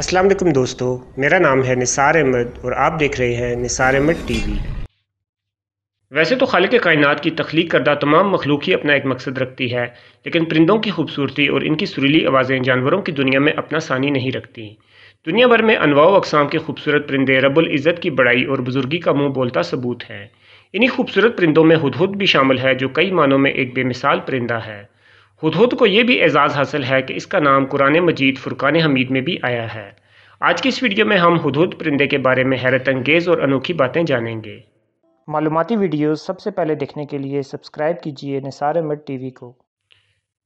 अस्सलाम वालेकुम दोस्तों मेरा नाम है निसार अहमद और आप देख रहे हैं निसार अहमद टीवी वैसे तो खालिक कायनात की तख्लीक करदा तमाम मखलूक ही अपना एक मकसद रखती है लेकिन परिंदों की खूबसूरती और इनकी सुरीली आवाज़ें जानवरों की दुनिया में अपना सानी नहीं रखती दुनिया भर में अनवाओ अकसाम के खूबसूरत परिंदे रबुल इज़्ज़त की बड़ाई और बुजुर्गी का मुँह बोलता सबूत हैं इन्हीं खूबसूरत परिंदों में हदहुद भी शामिल है जो कई मानों में एक बेमिसाल परिंदा है हदहुद को यह भी एज़ाज़ हासिल है कि इसका नाम कुरान मजीद फ़ुरकान हमीद में भी आया है आज की इस वीडियो में हम हदहुद परिंदे के बारे में हैरत अंगेज़ और अनोखी बातें जानेंगे मालूमती वीडियो सबसे पहले देखने के लिए सब्सक्राइब कीजिए निसार अहमद टीवी को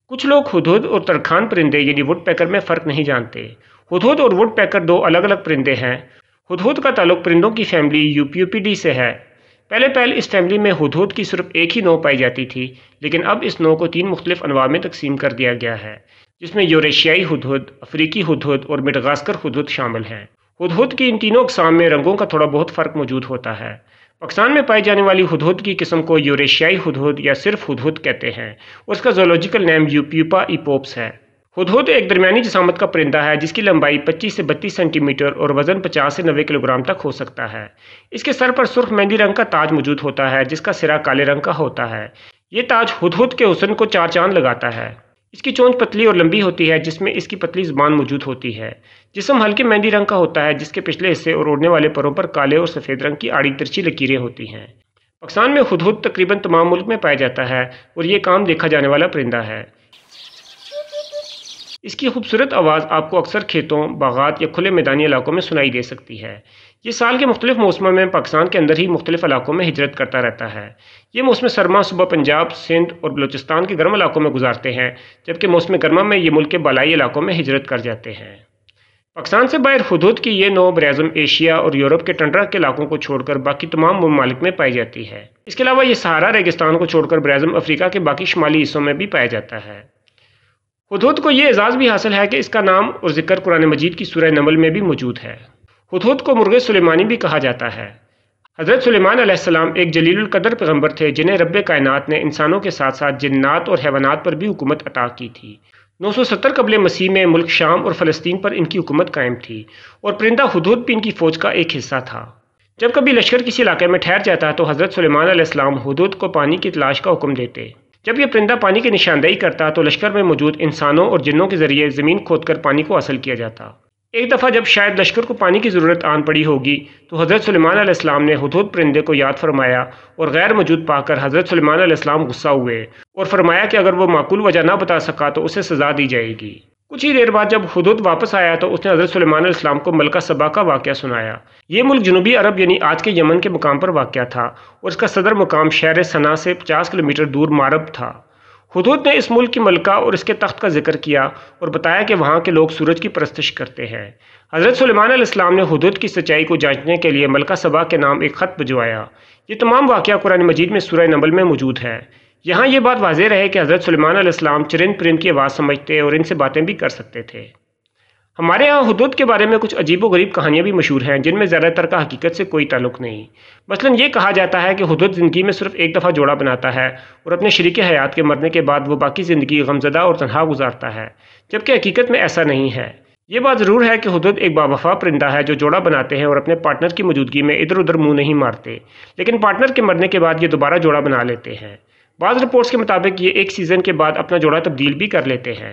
कुछ लोग हदूद और तरखान परिंदे यानी वुड पैकर में फ़र्क नहीं जानते हदूद और वुड पैकर दो अलग अलग परिंदे हैं हदहुद का ताल्लुक परिंदों की फैमिली यूपीयूपीडी से है पहले पहल इस फैमिली में हदूद की सिर्फ एक ही नौ पाई जाती थी लेकिन अब इस नौ को तीन मुख्तलिफ अनवा में तकसीम कर दिया गया है जिसमें यूरेशियाई हदूद अफ्रीकी हदूद और मिडगास्कर हदूद शामिल हैं हदूद की इन तीनों अकसाम में रंगों का थोड़ा बहुत फ़र्क मौजूद होता है पाकिस्तान में पाई जाने वाली हदूद की किस्म को यूरेशियाई हदूद या सिर्फ हदूद कहते हैं उसका जोलॉजिकल नेम यूप्यूपा इपोप्स है हुदहुद एक दरमियानी जिसामत का परिंदा है जिसकी लंबाई 25 से 32 सेंटीमीटर और वजन 50 से 90 किलोग्राम तक हो सकता है इसके सर पर सुर्ख मेहंदी रंग का ताज मौजूद होता है जिसका सिरा काले रंग का होता है ये ताज हुदहुद के हुसन को चार चांद लगाता है इसकी चोंच पतली और लंबी होती है जिसमें इसकी पतली जुबान मौजूद होती है जिसम हल्के मेहंदी रंग का होता है जिसके पिछले हिस्से और उड़ने वाले परों पर काले और सफ़ेद रंग की आड़ी तिरछी लकीरें होती हैं पाकिस्तान में हुदहुद तकरीबन तमाम मुल्क में पाया जाता है और ये काम देखा जाने वाला परिंदा है इसकी खूबसूरत आवाज़ आपको अक्सर खेतों बागात या खुले मैदानी इलाकों में सुनाई दे सकती है ये साल के मुख्तलिफ मौसमों में पाकिस्तान के अंदर ही मुख्तलिफ इलाकों में हिजरत करता रहता है ये मौसम सरमा सुबह पंजाब सिंध और बलोचिस्तान के गर्म इलाकों में गुजारते हैं जबकि मौसम गर्मा में ये मुल्क के बालाई इलाकों में हिजरत कर जाते हैं पाकिस्तान से बाहर हदूद की ये नौ बरअज़म एशिया और यूरोप के टंडरा के इलाकों को छोड़कर बाकी तमाम ममालिक में पाई जाती है इसके अलावा ये सहारा रेगिस्तान को छोड़कर बरअज़म अफ्रीका के बाकी शुमाली हिस्सों में भी पाया जाता है हदूद को ये एजाज़ भी हासिल है कि इसका नाम और जिक्र कुरान मजीद की सूर्य नमल में भी मौजूद है हदूद को मुर्गे सुलेमानी भी कहा जाता है हज़रत सुलेमान एक जलीलकदर पैगम्बर थे जिन्हें रब कायन ने इंसानों के साथ साथ जन्नात और हैवानात पर भी हुकूमत अता की थी 970 कबल मसीह में मुल्क शाम और फ़लस्तीन पर इनकी हुकूमत कायम थी और परिंदा हदूद भी इनकी फ़ौज का एक हिस्सा था जब कभी लश्कर किसी इलाके में ठहर जाता तो हज़रत सुलेमान हदूद को पानी की तलाश का हुक्म देते जब यह परिंदा पानी की निशानदेही करता तो लश्कर में मौजूद इंसानों और जिन्नों के जरिए ज़मीन खोद कर पानी को हासिल किया जाता एक दफ़ा जब शायद लश्कर को पानी की ज़रूरत आन पड़ी होगी तो हज़रत सलेमान इस्लाम ने हदूद परिंदे को याद फरमाया और गैर मौजूद पाकर हज़रत सलेमान इस्लाम गुस्सा हुए और फरमाया कि अगर वो माकूल वजह ना बता सका तो उसे सज़ा दी जाएगी कुछ ही देर बाद जब हदूद वापस आया तो उसने हज़रत सलेमान इस्लाम को मलका सबा का वाक़ सुनाया ये मुल्क जनूबी अरब यानी आज के यमन के मुकाम पर वाक़ था और इसका सदर मुकाम शहर सना से पचास किलोमीटर दूर मारब था हदूद ने इस मुल्क की मलका और इसके तख्त का जिक्र किया और बताया कि वहाँ के लोग सूरज की परस्तश करते हैं हज़रत सलेमान इस्लाम ने हदूद की सच्चाई को जांचने के लिए मलका सबा के नाम एक ख़त भिजवाया ये तमाम वाक़ कुरान मजीद में सूर नंबल में मौजूद है यहाँ ये बात वाजह रहे कि हज़रत सलमान चरिंद परिंद की आवाज़ समझते और इनसे बातें भी कर सकते थे हमारे यहाँ हदूद के बारे में कुछ अजीब गरीब कहानियाँ भी मशहूर हैं जिनमें ज़्यादातर का हकीकत से कोई ताल्लुक नहीं मसलन ये कहा जाता है कि हदूद ज़िंदगी में सिर्फ एक दफ़ा जोड़ा बनाता है और अपने शरीक हयात के मरने के बाद वो बाकी ज़िंदगी गमजदा और तनहा गुजारता है जबकि हकीकत में ऐसा नहीं है ये बात ज़रूर है कि हदूद एक बावफा परिंदा है जो जोड़ा बनाते हैं और अपने पार्टनर की मौजूदगी में इधर उधर मुँह नहीं मारते लेकिन पार्टनर के मरने के बाद ये दोबारा जोड़ा बना लेते हैं बाज़ रिपोर्ट्स के मुताबिक ये एक सीज़न के बाद अपना जोड़ा तब्दील भी कर लेते हैं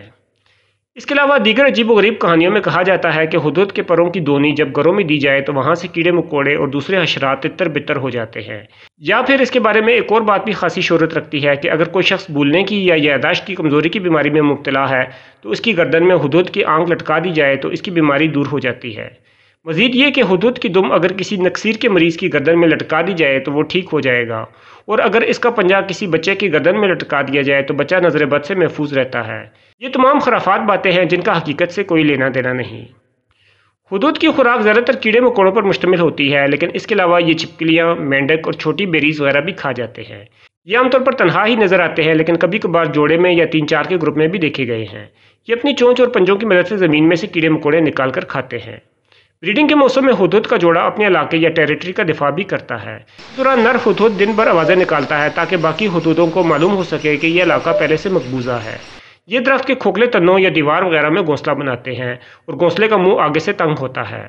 इसके अलावा दीगर अजीब गरीब कहानियों में कहा जाता है कि हदूद के परों की दोनी जब घरों में दी जाए तो वहाँ से कीड़े मकोड़े और दूसरे हशरात तितर बितर हो जाते हैं या फिर इसके बारे में एक और बात भी खासी शहरत रखती है कि अगर कोई शख्स भूलने की या यादाश्त की कमज़ोरी की बीमारी में मुबतला है तो उसकी गर्दन में हदूद की आंख लटका दी जाए तो इसकी बीमारी दूर हो जाती है मज़ीद ये कि हदूद की दुम अगर किसी नक्सर के मरीज़ की गर्दन में लटका दी जाए तो वो ठीक हो जाएगा और अगर इसका पंजा किसी बच्चे की गर्दन में लटका दिया जाए तो बच्चा नज़र बद से महफूज रहता है ये तमाम खराफात बातें हैं जिनका हकीकत से कोई लेना देना नहीं हदूद की खुराक ज़्यादातर कीड़े मकोड़ों पर मुश्तमिल होती है लेकिन इसके अलावा ये छिपकलियाँ मेंढक और छोटी बेरीज वगैरह भी खा जाते हैं ये आमतौर पर तनहा ही नज़र आते हैं लेकिन कभी कभार जोड़े में या तीन चार के ग्रुप में भी देखे गए हैं ये अपनी चोंच और पंजों की मदद से ज़मीन में से कीड़े मकोड़े निकाल कर खाते हैं ब्रीडिंग के मौसम में हदूद का जोड़ा अपने इलाके या टेरिटरी का दिफा भी करता है दौरान नर हदूद दिन भर आवाज़ें निकालता है ताकि बाकी हदूदों को मालूम हो सके कि यह इलाका पहले से मकबूजा है ये दरख्त के खोखले तनों या दीवार वगैरह में घोंसला बनाते हैं और घोंसले का मुँह आगे से तंग होता है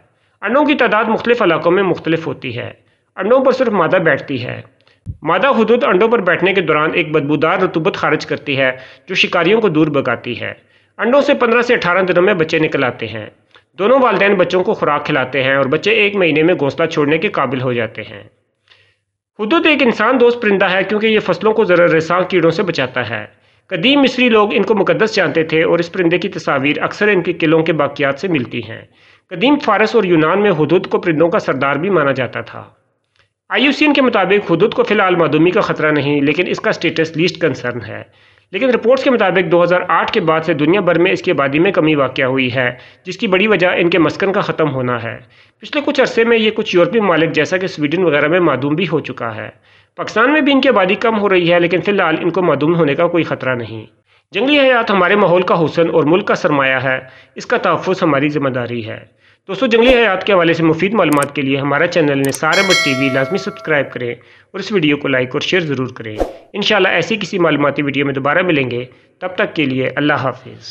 अंडों की तादाद मुख्तलिफ इलाकों में मुख्तलिफ होती है अंडों पर सिर्फ मादा बैठती है मादा हदूद अंडों पर बैठने के दौरान एक बदबूदार रतूबत खारिज करती है जो शिकारियों को दूर भगाती है अंडों से पंद्रह से अठारह दिनों में बच्चे निकल आते हैं दोनों वालदेन बच्चों को खुराक खिलाते हैं और बच्चे एक महीने में घोंसला छोड़ने के काबिल हो जाते हैं हदूद एक इंसान दोस्त परिंदा है क्योंकि ये फसलों को ज़रा रसा कीड़ों से बचाता है कदीम मिस्री लोग इनको मुकदस जानते थे और इस परिंदे की तस्वीर अक्सर इनके किलों के बाकियात से मिलती हैं कदीम फारस और यूनान में हदूद को परिंदों का सरदार भी माना जाता था आई के मुताबिक हदूद को फ़िलहाल मधुमी का ख़तरा नहीं लेकिन इसका स्टेटस लीस्ट कंसर्न है लेकिन रिपोर्ट्स के मुताबिक 2008 के बाद से दुनिया भर में इसकी आबादी में कमी वाक़ हुई है जिसकी बड़ी वजह इनके मस्कन का ख़त्म होना है पिछले कुछ अरसे में ये कुछ यूरोपीय मालिक जैसा कि स्वीडन वगैरह में मदूम भी हो चुका है पाकिस्तान में भी इनकी आबादी कम हो रही है लेकिन फ़िलहाल इनको मदूम होने का कोई ख़तरा नहीं जंगली हयात हमारे माहौल का हुसन और मुल्क का सरमाया है इसका तहफ़ हमारी जिम्मेदारी है दोस्तों जंगली हयात के हवाले से मुफीद मालूम के लिए हमारा चैनल ने बट टी वी लाजमी सब्सक्राइब करें और इस वीडियो को लाइक और शेयर ज़रूर करें इन ऐसी किसी मालूमती वीडियो में दोबारा मिलेंगे तब तक के लिए अल्लाह हाफिज़